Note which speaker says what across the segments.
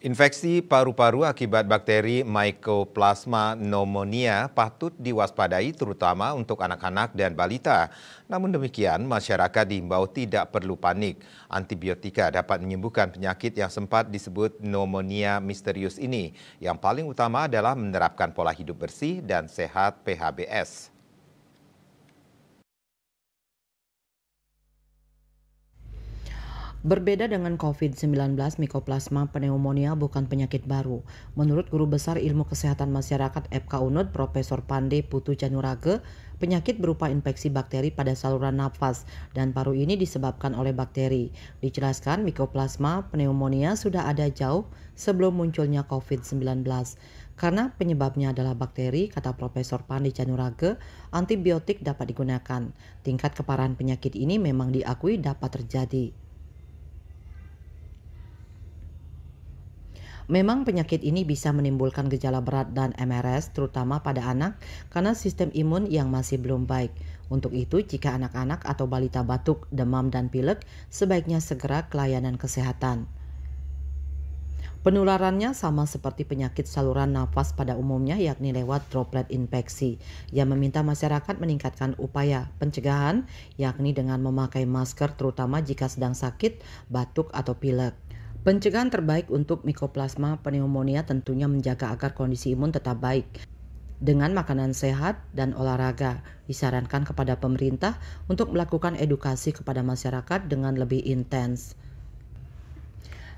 Speaker 1: Infeksi paru-paru akibat bakteri Mycoplasma pneumonia patut diwaspadai terutama untuk anak-anak dan balita. Namun demikian, masyarakat diimbau tidak perlu panik. Antibiotika dapat menyembuhkan penyakit yang sempat disebut pneumonia misterius ini. Yang paling utama adalah menerapkan pola hidup bersih dan sehat PHBS.
Speaker 2: Berbeda dengan COVID-19, Mycoplasma pneumonia bukan penyakit baru. Menurut Guru Besar Ilmu Kesehatan Masyarakat FK UNUD, Profesor Pande Putu Janurage, penyakit berupa infeksi bakteri pada saluran nafas dan paru ini disebabkan oleh bakteri. Dijelaskan, Mycoplasma pneumonia sudah ada jauh sebelum munculnya COVID-19. Karena penyebabnya adalah bakteri, kata Profesor Pandi Janurage, antibiotik dapat digunakan. Tingkat keparahan penyakit ini memang diakui dapat terjadi. Memang penyakit ini bisa menimbulkan gejala berat dan MRS terutama pada anak karena sistem imun yang masih belum baik. Untuk itu, jika anak-anak atau balita batuk, demam, dan pilek, sebaiknya segera ke layanan kesehatan. Penularannya sama seperti penyakit saluran nafas pada umumnya yakni lewat droplet infeksi yang meminta masyarakat meningkatkan upaya pencegahan yakni dengan memakai masker terutama jika sedang sakit, batuk atau pilek. Pencegahan terbaik untuk mikoplasma pneumonia tentunya menjaga agar kondisi imun tetap baik dengan makanan sehat dan olahraga. Disarankan kepada pemerintah untuk melakukan edukasi kepada masyarakat dengan lebih intens.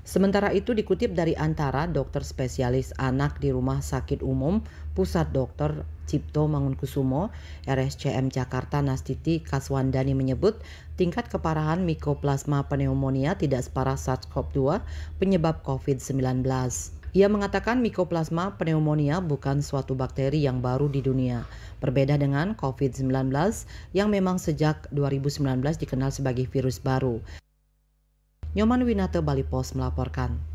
Speaker 2: Sementara itu dikutip dari Antara, dokter spesialis anak di Rumah Sakit Umum Pusat Dokter Cipto Mangunkusumo, RSCM Jakarta Nastiti Kaswandani menyebut tingkat keparahan mikoplasma pneumonia tidak separah SARS-CoV-2 penyebab COVID-19. Ia mengatakan mikoplasma pneumonia bukan suatu bakteri yang baru di dunia, berbeda dengan COVID-19 yang memang sejak 2019 dikenal sebagai virus baru. Nyoman Winate Bali Pos melaporkan.